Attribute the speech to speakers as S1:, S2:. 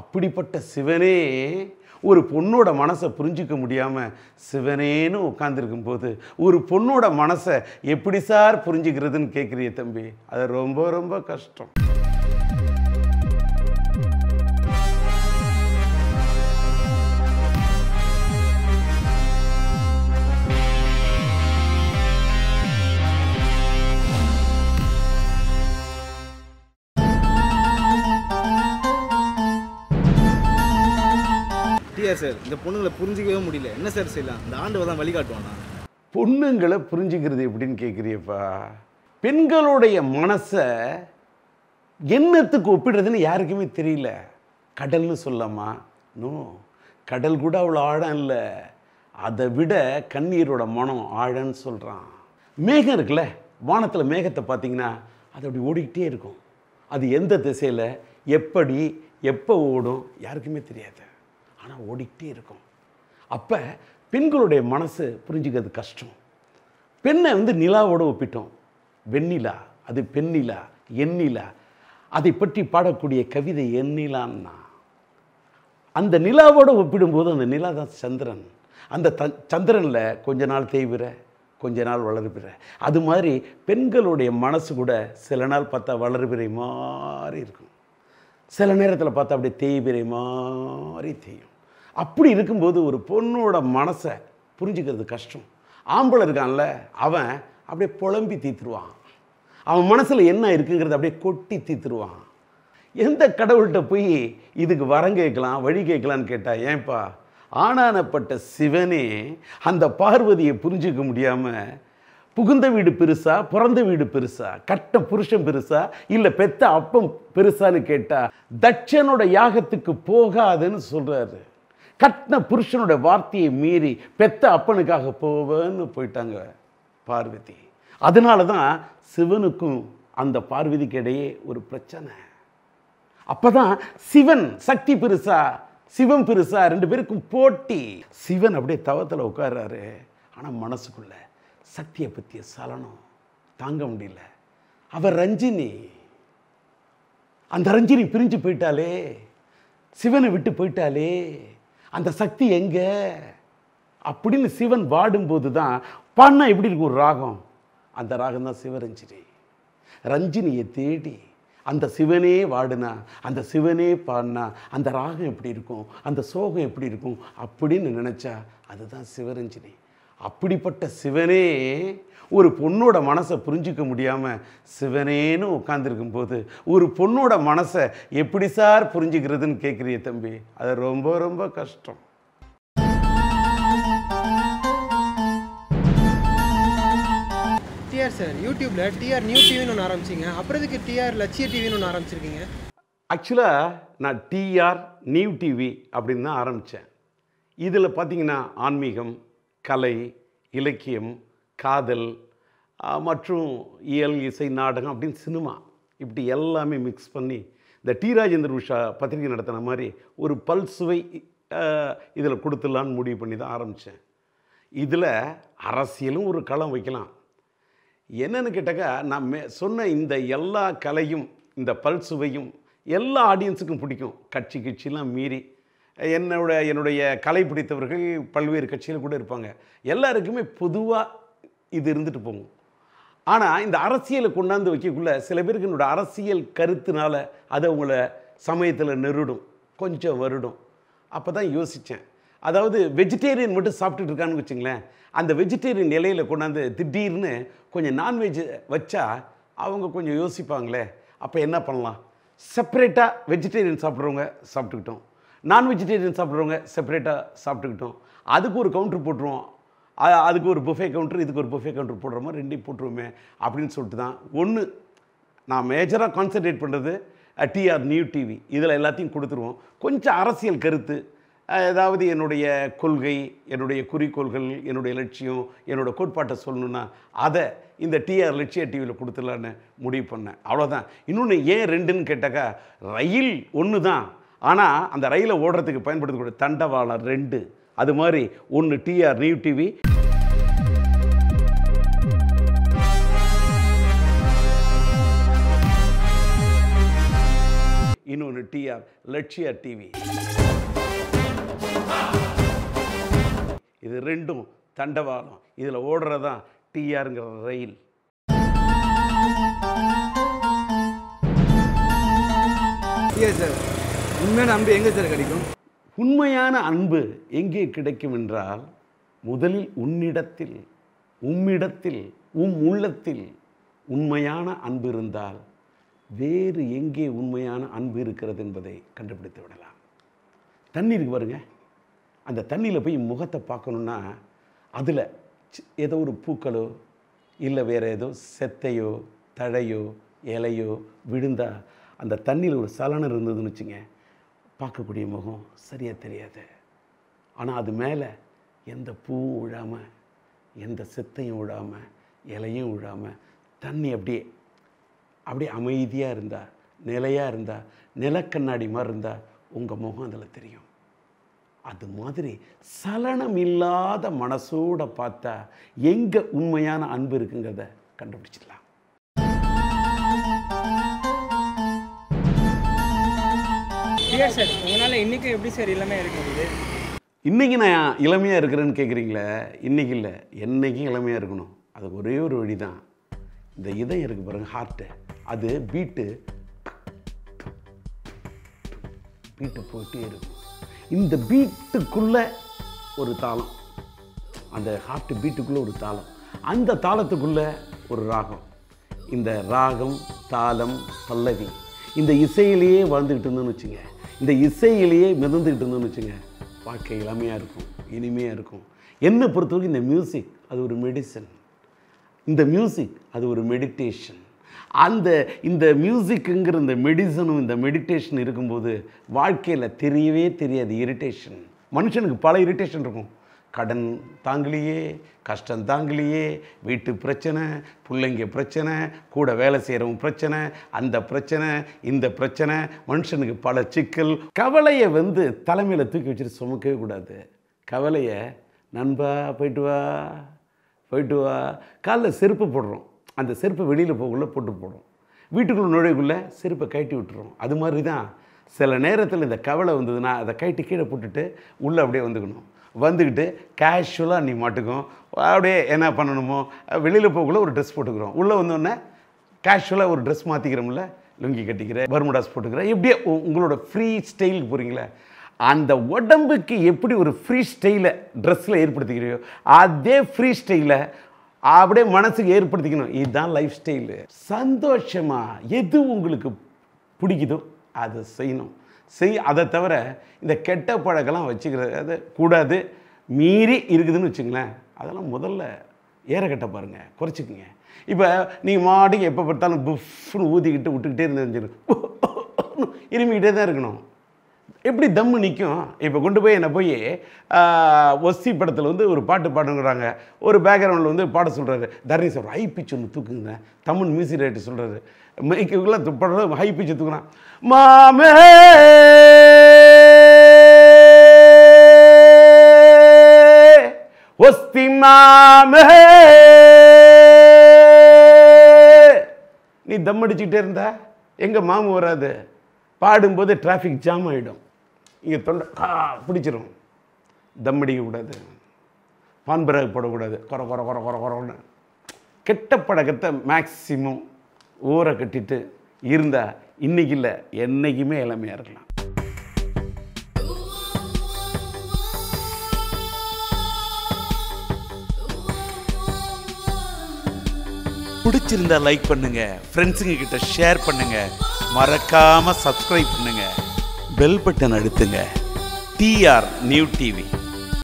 S1: அப்படிப்பட்ட சிவனே ஒரு பொண்ணோட மனசை புரிஞ்சிக்க முடியாமல் சிவனேன்னு உட்காந்துருக்கும் போது ஒரு பொண்ணோட மனசை எப்படி சார் புரிஞ்சுக்கிறதுன்னு கேட்குறிய தம்பி அது ரொம்ப ரொம்ப கஷ்டம் தெரியல சார் இந்த பொண்ணுங்களை புரிஞ்சிக்கவே முடியல என்ன சார் செய்யலாம் இந்த ஆண்டவர் தான் வழிகாட்டுவானா பொண்ணுங்களை புரிஞ்சுக்கிறது எப்படின்னு கேட்குறியப்பா பெண்களுடைய மனசை எண்ணத்துக்கு ஒப்பிடுறதுன்னு யாருக்குமே தெரியல கடல்னு சொல்லாமா நோ கடல் கூட அவ்வளோ ஆழம் இல்லை அதை விட கண்ணீரோட மனம் ஆழன்னு சொல்கிறான் மேகம் இருக்குல்ல வானத்தில் மேகத்தை பார்த்தீங்கன்னா அது அப்படி ஓடிக்கிட்டே இருக்கும் அது எந்த திசையில் எப்படி எப்போ ஓடும் யாருக்குமே தெரியாது ஆனால் ஓடிக்கிட்டே இருக்கும் அப்போ பெண்களுடைய மனசு புரிஞ்சுக்கிறது கஷ்டம் பெண்ணை வந்து நிலாவோடு ஒப்பிட்டோம் வெண்ணிலா அது பெண்ணிலா எண்ணிலா அதை பற்றி பாடக்கூடிய கவிதை எண்ணிலான்னா அந்த நிலாவோடு ஒப்பிடும்போது அந்த நிலா தான் சந்திரன் அந்த த சந்திரனில் கொஞ்ச நாள் தேய்விற கொஞ்ச நாள் வளர்பிற அது மாதிரி பெண்களுடைய மனசு கூட சில நாள் பார்த்தா வளர்பிறை மாதிரி இருக்கும் சில நேரத்தில் பார்த்தா அப்படியே தேய்பிறை மாதிரி தேயும் அப்படி இருக்கும்போது ஒரு பொண்ணோட மனசை புரிஞ்சுக்கிறது கஷ்டம் ஆம்பளை இருக்கான்ல அவன் அப்படியே புலம்பி தீத்துருவான் அவன் மனசில் என்ன இருக்குங்கிறது அப்படியே கொட்டி தீத்துருவான் எந்த கடவுள்கிட்ட போய் இதுக்கு வரம் கேட்கலாம் வழி கேட்கலான்னு கேட்டால் ஏன்பா ஆனானப்பட்ட சிவனே அந்த பார்வதியை புரிஞ்சிக்க முடியாமல் புகுந்த வீடு பெருசா பிறந்த வீடு பெருசா கட்ட புருஷன் பெருசா இல்லை பெத்த அப்பம் பெருசான்னு கேட்டால் தட்சனோட யாகத்துக்கு போகாதுன்னு சொல்கிறாரு கட்டின புருஷனுடைய வார்த்தையை மீறி பெத்த அப்பனுக்காக போவேன்னு போயிட்டாங்க பார்வதி அதனால தான் சிவனுக்கும் அந்த பார்வதிக்கு இடையே ஒரு பிரச்சனை அப்போ தான் சிவன் சக்தி பெருசா சிவன் பெருசா ரெண்டு பேருக்கும் போட்டி சிவன் அப்படியே தவத்தில் உட்கார்றாரு ஆனால் மனசுக்குள்ள சக்தியை பற்றிய சலனம் தாங்க முடியல அவர் ரஞ்சினி அந்த ரஞ்சினி பிரிஞ்சு போயிட்டாலே சிவனை விட்டு போயிட்டாலே அந்த சக்தி எங்கே அப்படின்னு சிவன் வாடும்போது தான் பாடினா எப்படி இருக்கும் ஒரு ராகம் அந்த ராகம் தான் சிவரஞ்சினி ரஞ்சினியை தேடி அந்த சிவனே வாடினா அந்த சிவனே பாடினா அந்த ராகம் எப்படி இருக்கும் அந்த சோகம் எப்படி இருக்கும் அப்படின்னு நினச்சா அதுதான் சிவரஞ்சினி அப்படிப்பட்ட சிவனே ஒரு பொண்ணோட மனசை புரிஞ்சிக்க முடியாமல் சிவனேன்னு உட்காந்துருக்கும் போது ஒரு பொண்ணோட மனசை எப்படி சார் புரிஞ்சுக்கிறதுன்னு கேட்குறிய தம்பி அது ரொம்ப ரொம்ப கஷ்டம் டிஆர் சார் யூடியூப்பில் டிஆர் நியூ டிவின்னு ஒன்று ஆரம்பிச்சிங்க அப்புறத்துக்கு டிஆர் லட்சிய டிவின்னு ஒன்று ஆரம்பிச்சிருக்கீங்க ஆக்சுவலாக நான் டிஆர் நியூ டிவி அப்படின்னு தான் ஆரம்பித்தேன் இதில் பார்த்தீங்கன்னா ஆன்மீகம் கலை இலக்கியம் காதல் மற்றும் இயல் இசை நாடகம் அப்படின்னு சினிமா இப்படி எல்லாமே மிக்ஸ் பண்ணி இந்த டி ராஜேந்திர உஷா பத்திரிகை நடத்தின மாதிரி ஒரு பல்சுவை இதில் கொடுத்துடலான்னு முடிவு பண்ணி தான் ஆரம்பித்தேன் இதில் அரசியலும் ஒரு களம் வைக்கலாம் என்னென்னு கேட்டாக்கா நான் மே சொன்ன இந்த எல்லா கலையும் இந்த பல் சுவையும் எல்லா ஆடியன்ஸுக்கும் பிடிக்கும் கட்சி கட்சிலாம் மீறி என்னோட என்னுடைய கலை பிடித்தவர்கள் பல்வேறு கட்சியில் கூட இருப்பாங்க எல்லாருக்குமே பொதுவாக இது இருந்துட்டு போகும் ஆனால் இந்த அரசியலை கொண்டாந்து வைக்கக்குள்ள சில பேருக்கு என்னோட அரசியல் கருத்துனால அது அவங்கள சமயத்தில் நெருடும் கொஞ்சம் வருடும் அப்போ தான் யோசித்தேன் அதாவது வெஜிடேரியன் மட்டும் சாப்பிட்டுட்டு இருக்கான்னு வச்சுங்களேன் அந்த வெஜிடேரியன் நிலையில் கொண்டாந்து திடீர்னு கொஞ்சம் நான்வெஜ் வச்சா அவங்க கொஞ்சம் யோசிப்பாங்களே அப்போ என்ன பண்ணலாம் செப்பரேட்டாக வெஜிடேரியன் சாப்பிட்றவங்க சாப்பிட்டுக்கிட்டோம் நான் வெஜிடேரியன் சாப்பிட்றவங்க செப்பரேட்டாக சாப்பிட்டுக்கிட்டோம் அதுக்கு ஒரு கவுண்ட்ரு போட்டுருவோம் அதுக்கு ஒரு புஃபே கவுண்டர் இதுக்கு ஒரு புஃபே கவுண்டர் போடுற மாதிரி ரெண்டையும் போட்டுருவோமே அப்படின்னு சொல்லிட்டு தான் ஒன்று நான் மேஜராக கான்சன்ட்ரேட் பண்ணுறது டிஆர் நியூ டிவி இதில் எல்லாத்தையும் கொடுத்துருவோம் கொஞ்சம் அரசியல் கருத்து ஏதாவது என்னுடைய கொள்கை என்னுடைய குறிக்கோள்கள் என்னுடைய லட்சியம் என்னோடய கோட்பாட்டை சொல்லணுன்னா அதை இந்த டிஆர் லட்சிய டிவியில் கொடுத்துடலான்னு முடிவு பண்ணேன் அவ்வளோதான் இன்னொன்று ஏன் ரெண்டுன்னு கேட்டாக்கா ரயில் ஒன்று தான் ஆனால் அந்த ரயிலை ஓடுறதுக்கு பயன்படுத்தக்கூடிய தண்டவாளம் ரெண்டு அது மாதிரி ஒன்று டிஆர் நியூ டிவி இன்னொன்று டிஆர் லட்சியா டிவி இது ரெண்டும் தண்டவாளம் இதில் ஓடுறது தான் டிஆருங்கிற ரயில் Yes, sir. உண்மையான அன்பு எங்கே சார் கிடைக்கும் உண்மையான அன்பு எங்கே கிடைக்கும் என்றால் முதலில் உன்னிடத்தில் உம்மிடத்தில் உம் உள்ளத்தில் உண்மையான அன்பு இருந்தால் வேறு எங்கே உண்மையான அன்பு இருக்கிறது என்பதை கண்டுபிடித்து விடலாம் தண்ணீருக்கு பாருங்க அந்த தண்ணியில் போய் முகத்தை பார்க்கணுன்னா அதில் ஏதோ ஒரு பூக்களோ இல்லை வேறு ஏதோ செத்தையோ தழையோ இலையோ விழுந்தால் அந்த தண்ணியில் ஒரு சலனம் இருந்ததுன்னு வச்சுங்க பார்க்கக்கூடிய முகம் சரியாக தெரியாது ஆனால் அது மேலே எந்த பூவும் விழாமல் எந்த சித்தையும் விழாமல் இலையும் விழாமல் தண்ணி அப்படியே அப்படியே அமைதியாக இருந்தால் நிலையாக இருந்தால் நிலக்கண்ணாடி மாதிரி இருந்தால் உங்கள் முகம் அதில் தெரியும் அது மாதிரி சலனம் இல்லாத மனசோட பார்த்தா எங்கே உண்மையான அன்பு இருக்குங்கிறத கண்டுபிடிச்சிடலாம் ஏன் சார் உங்களால் இன்றைக்கும் எப்படி சார் இளமையாக இருக்க முடியுது இன்றைக்கி நான் இளமையாக இருக்கிறேன்னு கேட்குறீங்களே இன்றைக்கி இல்லை என்றைக்கும் இளமையாக இருக்கணும் அது ஒரே ஒரு வழி தான் இந்த இதயம் இருக்கு பாருங்கள் ஹார்ட்டு அது பீட்டு பீட்டு போயிட்டே இருக்கும் இந்த பீட்டுக்குள்ளே ஒரு தாளம் அந்த ஹார்ட்டு பீட்டுக்குள்ளே ஒரு தாளம் அந்த தாளத்துக்குள்ளே ஒரு ராகம் இந்த ராகம் தாளம் பல்லவி இந்த இசையிலேயே வாழ்ந்துக்கிட்டு இருந்தோம்னு வச்சுங்க இந்த இசையிலேயே மிதந்துக்கிட்டு இருந்தோம்னு வச்சுங்க வாழ்க்கை இளமையாக இருக்கும் இனிமையாக இருக்கும் என்னை பொறுத்த வரைக்கும் இந்த மியூசிக் அது ஒரு மெடிசன் இந்த மியூசிக் அது ஒரு மெடிடேஷன் அந்த இந்த மியூசிக்குங்கிற இந்த மெடிசனும் இந்த மெடிடேஷன் இருக்கும்போது வாழ்க்கையில் தெரியவே தெரியாது இரிட்டேஷன் மனுஷனுக்கு பல இரிட்டேஷன் இருக்கும் கடன் தாங்கலையே கஷ்டம் தாங்கலையே வீட்டு பிரச்சனை பிள்ளைங்க பிரச்சனை கூட வேலை செய்கிறவங்க பிரச்சனை அந்த பிரச்சனை இந்த பிரச்சனை மனுஷனுக்கு பல சிக்கல் கவலையை வந்து தலைமையில் தூக்கி வச்சுட்டு சுமக்கவே கூடாது கவலையை நண்பா போயிட்டு வா போயிட்டு வா காலைல செருப்பு போடுறோம் அந்த செருப்பை வெளியில் போகக்குள்ளே போட்டு போடுறோம் வீட்டுக்குள்ளே நுழைவுக்குள்ளே செருப்பை கட்டி விட்டுறோம் அது மாதிரி தான் சில நேரத்தில் இந்த கவலை வந்ததுன்னா அதை கட்டி கீழே போட்டுட்டு உள்ளே அப்படியே வந்துக்கணும் வந்துக்கிட்டு கேஷுவலாக நீ மாட்டுக்கும் அப்படியே என்ன பண்ணணுமோ வெளியில் போகக்குள்ள ஒரு ட்ரெஸ் போட்டுக்கிறோம் உள்ளே வந்தோடனே கேஷுவலாக ஒரு ட்ரெஸ் மாற்றிக்கிறோம்ல லுங்கி கட்டிக்கிற பர்முடாஸ் போட்டுக்கிற எப்படியே உங்களோட ஃப்ரீ ஸ்டைலுக்கு போகிறீங்களே அந்த உடம்புக்கு எப்படி ஒரு ஃப்ரீ ஸ்டைலை ட்ரெஸ்ஸில் ஏற்படுத்திக்கிறியோ அதே ஃப்ரீ ஸ்டைலை அப்படியே மனசுக்கு ஏற்படுத்திக்கணும் இதுதான் லைஃப் ஸ்டைலு சந்தோஷமாக எது உங்களுக்கு பிடிக்குதோ அதை செய்யணும் செய் அதை தவிர இந்த கெட்ட பழக்கெல்லாம் வச்சுக்கிறது அது கூடாது மீறி இருக்குதுன்னு வச்சுங்களேன் அதெல்லாம் முதல்ல ஏறக்கட்ட பாருங்கள் குறைச்சிக்குங்க இப்போ நீங்கள் மாட்டுக்கு எப்போ பார்த்தாலும் புஃப்னு ஊதிக்கிட்டு விட்டுக்கிட்டே இருந்து இருமிக்கிட்டே தான் இருக்கணும் எப்படி தம்மு நிற்கும் இப்போ கொண்டு போய் என்னை போய் ஒஸ்தி படத்தில் வந்து ஒரு பாட்டு பாடுங்கிறாங்க ஒரு பேக்ரவுண்டில் வந்து பாட சொல்கிறாரு தரணி சொல்கிற ஹை பிச் ஒன்று தூக்குங்க தமிழ் மியூசிக் ரைட்டு சொல்கிறாரு மைக்குள்ளே படுறது ஹை பிச்சு தூக்குறான் மாமே ஒஸ்தி மாமே நீ தம் அடிச்சுக்கிட்டே இருந்த எங்கள் மாமு வராது பாடும்போது டிராஃபிக் ஜாம் ஆகிடும் இங்கே தொண்டை பிடிச்சிரும் தம் அடிக்கக்கூடாது பான்பராக போடக்கூடாது குற குற குற குற குறைன்னு கெட்ட பழக்கத்தை மேக்சிமம் ஊரை கட்டிட்டு இருந்தால் இன்றைக்கி இல்லை என்றைக்குமே இளமையாக இருக்கலாம் பிடிச்சிருந்தா லைக் பண்ணுங்கள் ஃப்ரெண்ட்ஸுங்க கிட்ட ஷேர் பண்ணுங்கள் மறக்காமல் சப்ஸ்கிரைப் பண்ணுங்கள் பெல் பட்டன் அழுத்துங்க டிஆர் நியூ டிவி